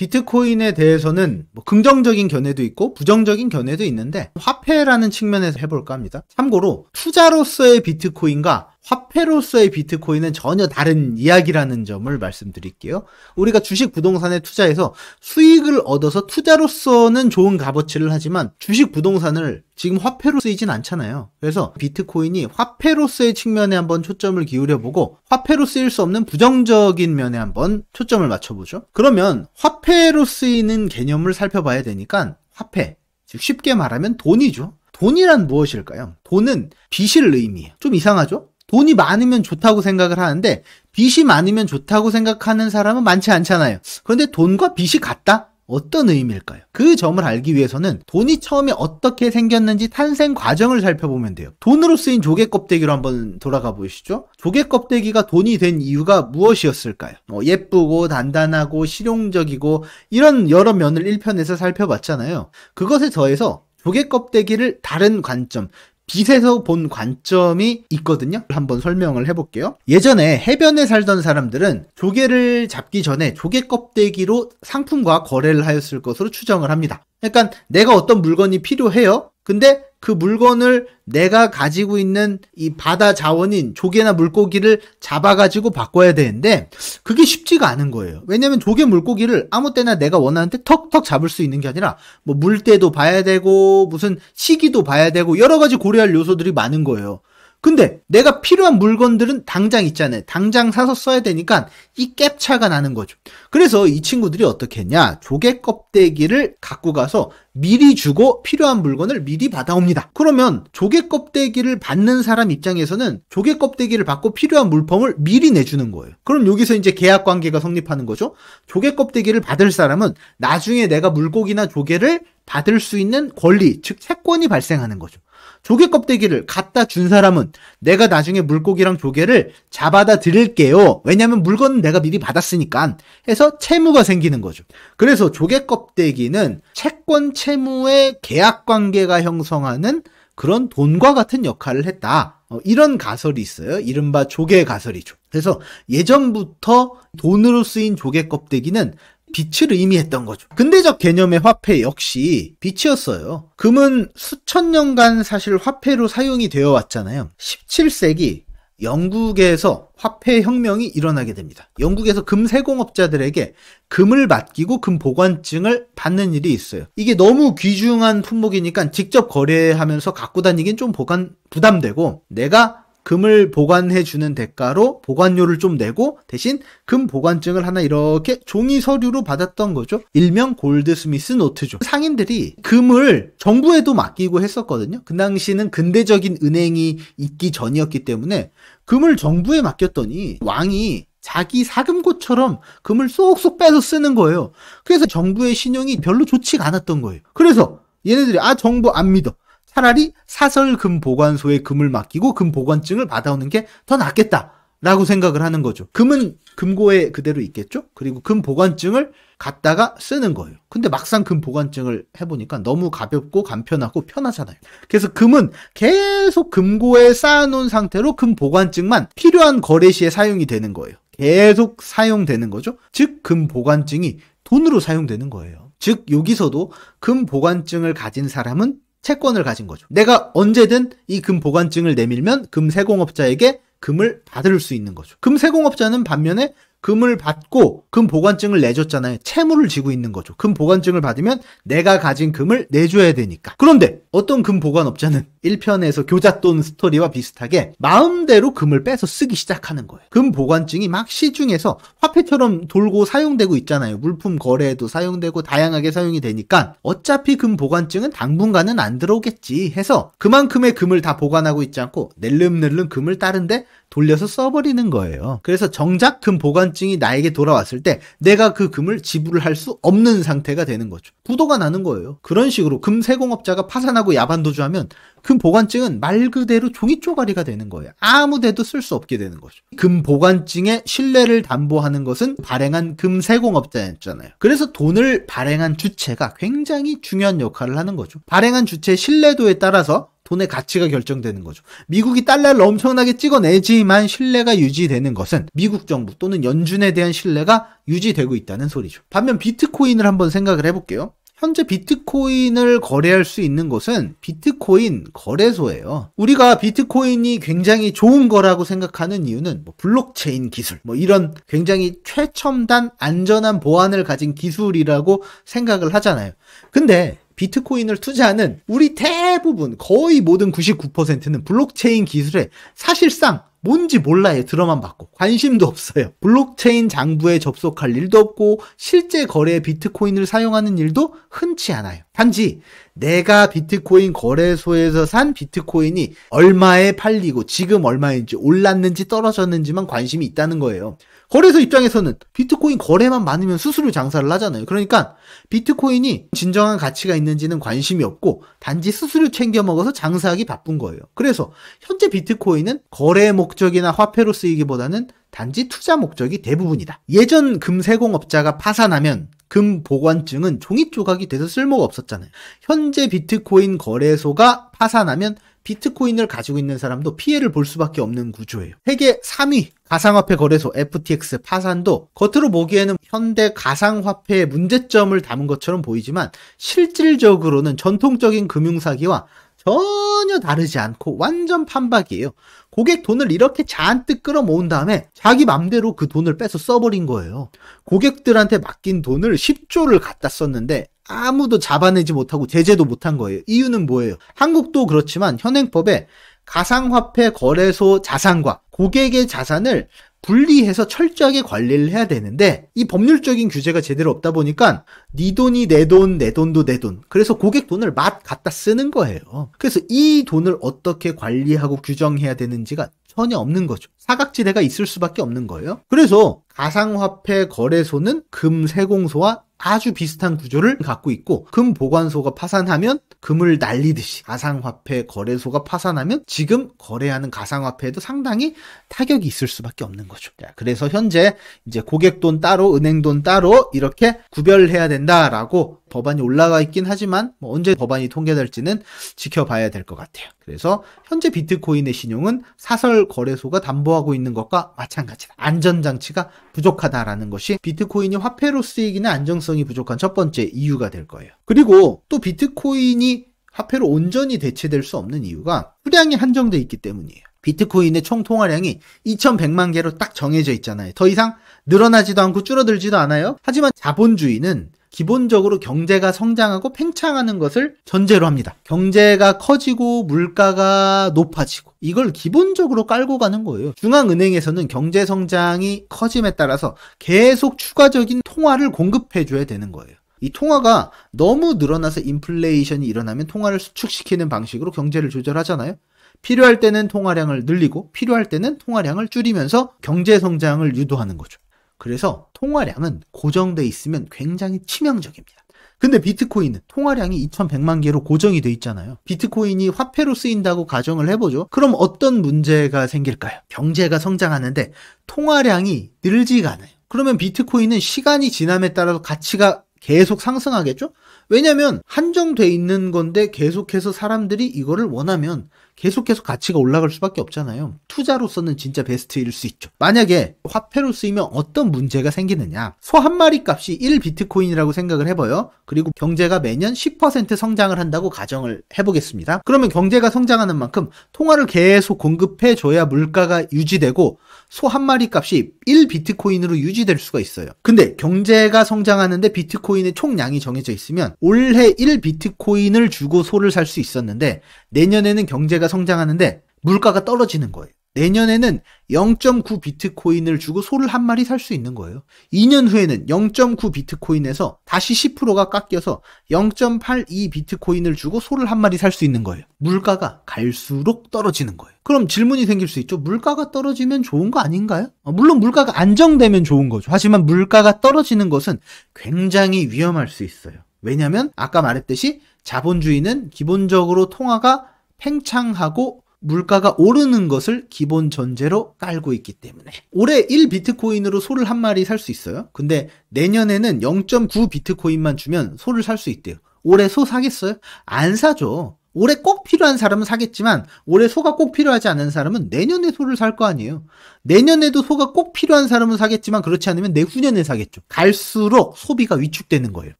비트코인에 대해서는 뭐 긍정적인 견해도 있고 부정적인 견해도 있는데 화폐라는 측면에서 해볼까 합니다. 참고로 투자로서의 비트코인과 화폐로서의 비트코인은 전혀 다른 이야기라는 점을 말씀드릴게요. 우리가 주식 부동산에 투자해서 수익을 얻어서 투자로서는 좋은 값어치를 하지만 주식 부동산을 지금 화폐로 쓰이진 않잖아요. 그래서 비트코인이 화폐로서의 측면에 한번 초점을 기울여보고 화폐로 쓰일 수 없는 부정적인 면에 한번 초점을 맞춰보죠. 그러면 화폐로 쓰이는 개념을 살펴봐야 되니까 화폐, 즉 쉽게 말하면 돈이죠. 돈이란 무엇일까요? 돈은 빚을 의미해요. 좀 이상하죠? 돈이 많으면 좋다고 생각을 하는데 빚이 많으면 좋다고 생각하는 사람은 많지 않잖아요. 그런데 돈과 빚이 같다? 어떤 의미일까요? 그 점을 알기 위해서는 돈이 처음에 어떻게 생겼는지 탄생 과정을 살펴보면 돼요. 돈으로 쓰인 조개 껍데기로 한번 돌아가 보시죠. 조개 껍데기가 돈이 된 이유가 무엇이었을까요? 어, 예쁘고 단단하고 실용적이고 이런 여러 면을 1편에서 살펴봤잖아요. 그것에 더해서 조개 껍데기를 다른 관점, 빛에서 본 관점이 있거든요. 한번 설명을 해볼게요. 예전에 해변에 살던 사람들은 조개를 잡기 전에 조개 껍데기로 상품과 거래를 하였을 것으로 추정을 합니다. 그러니까 내가 어떤 물건이 필요해요. 근데 그 물건을 내가 가지고 있는 이 바다 자원인 조개나 물고기를 잡아가지고 바꿔야 되는데 그게 쉽지가 않은 거예요. 왜냐면 조개 물고기를 아무 때나 내가 원하는 데 턱턱 잡을 수 있는 게 아니라 뭐 물때도 봐야 되고 무슨 시기도 봐야 되고 여러 가지 고려할 요소들이 많은 거예요. 근데 내가 필요한 물건들은 당장 있잖아요. 당장 사서 써야 되니까 이 갭차가 나는 거죠. 그래서 이 친구들이 어떻게 했냐. 조개 껍데기를 갖고 가서 미리 주고 필요한 물건을 미리 받아옵니다. 그러면 조개 껍데기를 받는 사람 입장에서는 조개 껍데기를 받고 필요한 물품을 미리 내주는 거예요. 그럼 여기서 이제 계약 관계가 성립하는 거죠. 조개 껍데기를 받을 사람은 나중에 내가 물고기나 조개를 받을 수 있는 권리, 즉 채권이 발생하는 거죠. 조개 껍데기를 갖다 준 사람은 내가 나중에 물고기랑 조개를 잡아다 드릴게요. 왜냐면 물건은 내가 미리 받았으니까 해서 채무가 생기는 거죠. 그래서 조개 껍데기는 채권 채무의 계약 관계가 형성하는 그런 돈과 같은 역할을 했다. 어, 이런 가설이 있어요. 이른바 조개 가설이죠. 그래서 예전부터 돈으로 쓰인 조개 껍데기는 빛을 의미했던 거죠. 근대적 개념의 화폐 역시 빛이었어요. 금은 수천 년간 사실 화폐로 사용이 되어 왔잖아요. 17세기 영국에서 화폐 혁명이 일어나게 됩니다. 영국에서 금 세공업자들에게 금을 맡기고 금 보관증을 받는 일이 있어요. 이게 너무 귀중한 품목이니까 직접 거래하면서 갖고 다니긴 좀 보관 부담되고 내가 금을 보관해 주는 대가로 보관료를 좀 내고 대신 금 보관증을 하나 이렇게 종이 서류로 받았던 거죠. 일명 골드스미스 노트죠. 상인들이 금을 정부에도 맡기고 했었거든요. 그 당시는 근대적인 은행이 있기 전이었기 때문에 금을 정부에 맡겼더니 왕이 자기 사금고처럼 금을 쏙쏙 빼서 쓰는 거예요. 그래서 정부의 신용이 별로 좋지가 않았던 거예요. 그래서 얘네들이 아 정부 안 믿어. 차라리 사설금 보관소에 금을 맡기고 금 보관증을 받아오는 게 더 낫겠다. 라고 생각을 하는 거죠. 금은 금고에 그대로 있겠죠? 그리고 금 보관증을 갖다가 쓰는 거예요. 근데 막상 금 보관증을 해보니까 너무 가볍고 간편하고 편하잖아요. 그래서 금은 계속 금고에 쌓아놓은 상태로 금 보관증만 필요한 거래 시에 사용이 되는 거예요. 계속 사용되는 거죠. 즉, 금 보관증이 돈으로 사용되는 거예요. 즉, 여기서도 금 보관증을 가진 사람은 채권을 가진 거죠. 내가 언제든 이 금 보관증을 내밀면 금 세공업자에게 금을 받을 수 있는 거죠. 금 세공업자는 반면에 금을 받고 금 보관증을 내줬잖아요. 채무를 지고 있는 거죠. 금 보관증을 받으면 내가 가진 금을 내줘야 되니까. 그런데 어떤 금 보관업자는 1편에서 교잣돈 스토리와 비슷하게 마음대로 금을 빼서 쓰기 시작하는 거예요. 금 보관증이 막 시중에서 화폐처럼 돌고 사용되고 있잖아요. 물품 거래에도 사용되고 다양하게 사용이 되니까 어차피 금 보관증은 당분간은 안 들어오겠지 해서 그만큼의 금을 다 보관하고 있지 않고 낼름낼름 금을 따른데 돌려서 써버리는 거예요. 그래서 정작 금 보관증이 나에게 돌아왔을 때 내가 그 금을 지불을 할 수 없는 상태가 되는 거죠. 구도가 나는 거예요. 그런 식으로 금 세공업자가 파산하고 야반도주하면 금 보관증은 말 그대로 종이 쪼가리가 되는 거예요. 아무 데도 쓸 수 없게 되는 거죠. 금 보관증의 신뢰를 담보하는 것은 발행한 금 세공업자였잖아요. 그래서 돈을 발행한 주체가 굉장히 중요한 역할을 하는 거죠. 발행한 주체의 신뢰도에 따라서 돈의 가치가 결정되는 거죠. 미국이 달러를 엄청나게 찍어내지만 신뢰가 유지되는 것은 미국 정부 또는 연준에 대한 신뢰가 유지되고 있다는 소리죠. 반면 비트코인을 한번 생각을 해볼게요. 현재 비트코인을 거래할 수 있는 곳은 비트코인 거래소예요. 우리가 비트코인이 굉장히 좋은 거라고 생각하는 이유는 뭐 블록체인 기술, 뭐 이런 굉장히 최첨단 안전한 보안을 가진 기술이라고 생각을 하잖아요. 근데 비트코인을 투자하는 우리 대부분 거의 모든 99%는 블록체인 기술에 사실상 뭔지 몰라요. 들어만 봤고. 관심도 없어요. 블록체인 장부에 접속할 일도 없고, 실제 거래에 비트코인을 사용하는 일도 흔치 않아요. 단지, 내가 비트코인 거래소에서 산 비트코인이 얼마에 팔리고, 지금 얼마인지, 올랐는지 떨어졌는지만 관심이 있다는 거예요. 거래소 입장에서는 비트코인 거래만 많으면 수수료 장사를 하잖아요. 그러니까 비트코인이 진정한 가치가 있는지는 관심이 없고 단지 수수료 챙겨 먹어서 장사하기 바쁜 거예요. 그래서 현재 비트코인은 거래 목적이나 화폐로 쓰이기보다는 단지 투자 목적이 대부분이다. 예전 금세공업자가 파산하면 금 보관증은 종이 조각이 돼서 쓸모가 없었잖아요. 현재 비트코인 거래소가 파산하면 비트코인을 가지고 있는 사람도 피해를 볼 수밖에 없는 구조예요. 세계 3위 가상화폐 거래소 FTX 파산도 겉으로 보기에는 현대 가상화폐의 문제점을 담은 것처럼 보이지만 실질적으로는 전통적인 금융사기와 전혀 다르지 않고 완전 판박이에요. 고객 돈을 이렇게 잔뜩 끌어모은 다음에 자기 맘대로 그 돈을 빼서 써버린 거예요. 고객들한테 맡긴 돈을 10조를 갖다 썼는데 아무도 잡아내지 못하고 제재도 못한 거예요. 이유는 뭐예요? 한국도 그렇지만 현행법에 가상화폐 거래소 자산과 고객의 자산을 분리해서 철저하게 관리를 해야 되는데 이 법률적인 규제가 제대로 없다 보니까 네 돈이 내 돈, 내 돈도 내 돈. 그래서 고객 돈을 맛 갖다 쓰는 거예요. 그래서 이 돈을 어떻게 관리하고 규정해야 되는지가 전혀 없는 거죠. 사각지대가 있을 수밖에 없는 거예요. 그래서 가상화폐 거래소는 금세공소와 아주 비슷한 구조를 갖고 있고 금 보관소가 파산하면 금을 날리듯이 가상화폐 거래소가 파산하면 지금 거래하는 가상화폐에도 상당히 타격이 있을 수밖에 없는 거죠. 그래서 현재 이제 고객 돈 따로 은행 돈 따로 이렇게 구별해야 된다라고 법안이 올라가 있긴 하지만 뭐 언제 법안이 통계될지는 지켜봐야 될 것 같아요. 그래서 현재 비트코인의 신용은 사설 거래소가 담보하고 강조하고 있는 것과 마찬가지다. 안전장치가 부족하다라는 것이 비트코인이 화폐로 쓰이기는 안정성이 부족한 첫 번째 이유가 될 거예요. 그리고 또 비트코인이 화폐로 온전히 대체될 수 없는 이유가 수량이 한정되어 있기 때문이에요. 비트코인의 총 통화량이 2100만 개로 딱 정해져 있잖아요. 더 이상 늘어나지도 않고 줄어들지도 않아요. 하지만 자본주의는 기본적으로 경제가 성장하고 팽창하는 것을 전제로 합니다. 경제가 커지고 물가가 높아지고 이걸 기본적으로 깔고 가는 거예요. 중앙은행에서는 경제 성장이 커짐에 따라서 계속 추가적인 통화를 공급해 줘야 되는 거예요. 이 통화가 너무 늘어나서 인플레이션이 일어나면 통화를 수축시키는 방식으로 경제를 조절하잖아요. 필요할 때는 통화량을 늘리고 필요할 때는 통화량을 줄이면서 경제 성장을 유도하는 거죠. 그래서 통화량은 고정돼 있으면 굉장히 치명적입니다. 근데 비트코인은 통화량이 2100만 개로 고정이 돼 있잖아요. 비트코인이 화폐로 쓰인다고 가정을 해보죠. 그럼 어떤 문제가 생길까요? 경제가 성장하는데 통화량이 늘지가 않아요. 그러면 비트코인은 시간이 지남에 따라서 가치가 계속 상승하겠죠? 왜냐면 한정돼 있는 건데 계속해서 사람들이 이거를 원하면 계속해서 가치가 올라갈 수밖에 없잖아요. 투자로서는 진짜 베스트일 수 있죠. 만약에 화폐로 쓰이면 어떤 문제가 생기느냐. 소 한 마리 값이 1비트코인이라고 생각을 해봐요. 그리고 경제가 매년 10% 성장을 한다고 가정을 해보겠습니다. 그러면 경제가 성장하는 만큼 통화를 계속 공급해줘야 물가가 유지되고 소 한 마리 값이 1비트코인으로 유지될 수가 있어요. 근데 경제가 성장하는데 비트코인의 총량이 정해져 있으면 올해 1비트코인을 주고 소를 살 수 있었는데 내년에는 경제가 성장하는데 물가가 떨어지는 거예요. 내년에는 0.9 비트코인을 주고 소를 한 마리 살 수 있는 거예요. 2년 후에는 0.9 비트코인에서 다시 10%가 깎여서 0.82 비트코인을 주고 소를 한 마리 살 수 있는 거예요. 물가가 갈수록 떨어지는 거예요. 그럼 질문이 생길 수 있죠. 물가가 떨어지면 좋은 거 아닌가요? 어, 물론 물가가 안정되면 좋은 거죠. 하지만 물가가 떨어지는 것은 굉장히 위험할 수 있어요. 왜냐면 아까 말했듯이 자본주의는 기본적으로 통화가 팽창하고 물가가 오르는 것을 기본 전제로 깔고 있기 때문에 올해 1비트코인으로 소를 한 마리 살 수 있어요. 근데 내년에는 0.9비트코인만 주면 소를 살 수 있대요. 올해 소 사겠어요? 안 사죠. 올해 꼭 필요한 사람은 사겠지만 올해 소가 꼭 필요하지 않은 사람은 내년에 소를 살 거 아니에요. 내년에도 소가 꼭 필요한 사람은 사겠지만 그렇지 않으면 내후년에 사겠죠. 갈수록 소비가 위축되는 거예요.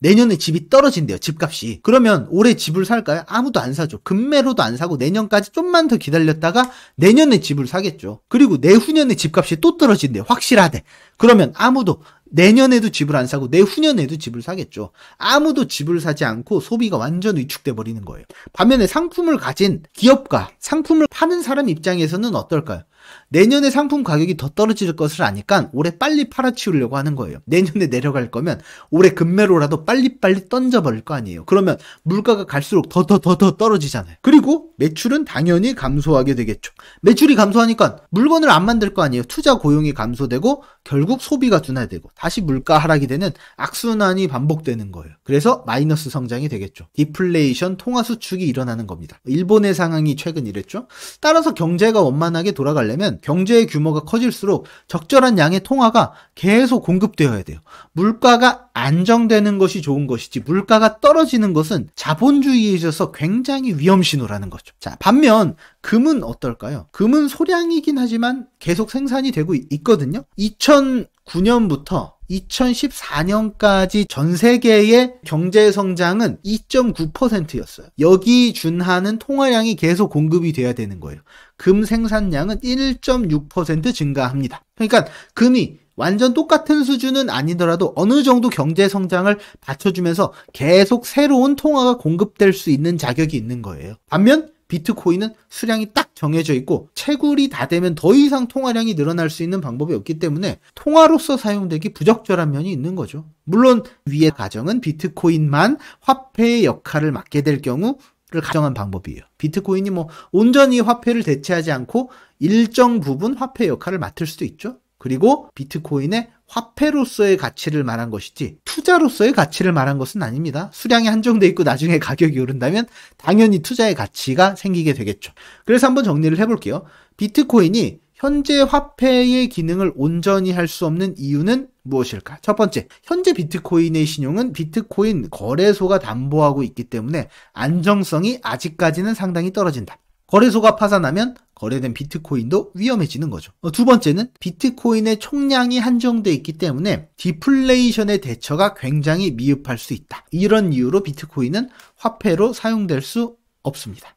내년에 집이 떨어진대요. 집값이. 그러면 올해 집을 살까요? 아무도 안 사죠. 금매로도 안 사고 내년까지 좀만 더 기다렸다가 내년에 집을 사겠죠. 그리고 내후년에 집값이 또 떨어진대요. 확실하대. 그러면 아무도 내년에도 집을 안 사고 내후년에도 집을 사겠죠. 아무도 집을 사지 않고 소비가 완전 위축돼 버리는 거예요. 반면에 상품을 가진 기업과 상품을 파는 사람 입장에서는 어떨까요? 내년에 상품 가격이 더 떨어질 것을 아니까 올해 빨리 팔아치우려고 하는 거예요. 내년에 내려갈 거면 올해 금매로라도 빨리빨리 던져버릴 거 아니에요. 그러면 물가가 갈수록 더더더더 떨어지잖아요. 그리고 매출은 당연히 감소하게 되겠죠. 매출이 감소하니까 물건을 안 만들 거 아니에요. 투자 고용이 감소되고 결국 소비가 둔화되고 다시 물가 하락이 되는 악순환이 반복되는 거예요. 그래서 마이너스 성장이 되겠죠. 디플레이션 통화 수축이 일어나는 겁니다. 일본의 상황이 최근 이랬죠. 따라서 경제가 원만하게 돌아가려면 경제의 규모가 커질수록 적절한 양의 통화가 계속 공급되어야 돼요. 물가가 안정되는 것이 좋은 것이지 물가가 떨어지는 것은 자본주의에 있어서 굉장히 위험 신호라는 거죠. 자, 반면 금은 어떨까요? 금은 소량이긴 하지만 계속 생산이 되고 있거든요. 2000 2009년부터 2014년까지 전 세계의 경제 성장은 2.9%였어요. 여기 준하는 통화량이 계속 공급이 돼야 되는 거예요. 금 생산량은 1.6% 증가합니다. 그러니까 금이 완전 똑같은 수준은 아니더라도 어느 정도 경제 성장을 받쳐주면서 계속 새로운 통화가 공급될 수 있는 자격이 있는 거예요. 반면 비트코인은 수량이 딱 정해져 있고 채굴이 다 되면 더 이상 통화량이 늘어날 수 있는 방법이 없기 때문에 통화로서 사용되기 부적절한 면이 있는 거죠. 물론 위의 가정은 비트코인만 화폐의 역할을 맡게 될 경우 를 가정한 방법이에요. 비트코인이 뭐 온전히 화폐를 대체하지 않고 일정 부분 화폐 역할을 맡을 수도 있죠. 그리고 비트코인의 화폐로서의 가치를 말한 것이지 투자로서의 가치를 말한 것은 아닙니다. 수량이 한정돼 있고 나중에 가격이 오른다면 당연히 투자의 가치가 생기게 되겠죠. 그래서 한번 정리를 해볼게요. 비트코인이 현재 화폐의 기능을 온전히 할 수 없는 이유는 무엇일까? 첫 번째, 현재 비트코인의 신용은 비트코인 거래소가 담보하고 있기 때문에 안정성이 아직까지는 상당히 떨어진다. 거래소가 파산하면 거래된 비트코인도 위험해지는 거죠. 어, 두 번째는 비트코인의 총량이 한정돼 있기 때문에 디플레이션의 대처가 굉장히 미흡할 수 있다. 이런 이유로 비트코인은 화폐로 사용될 수 없습니다.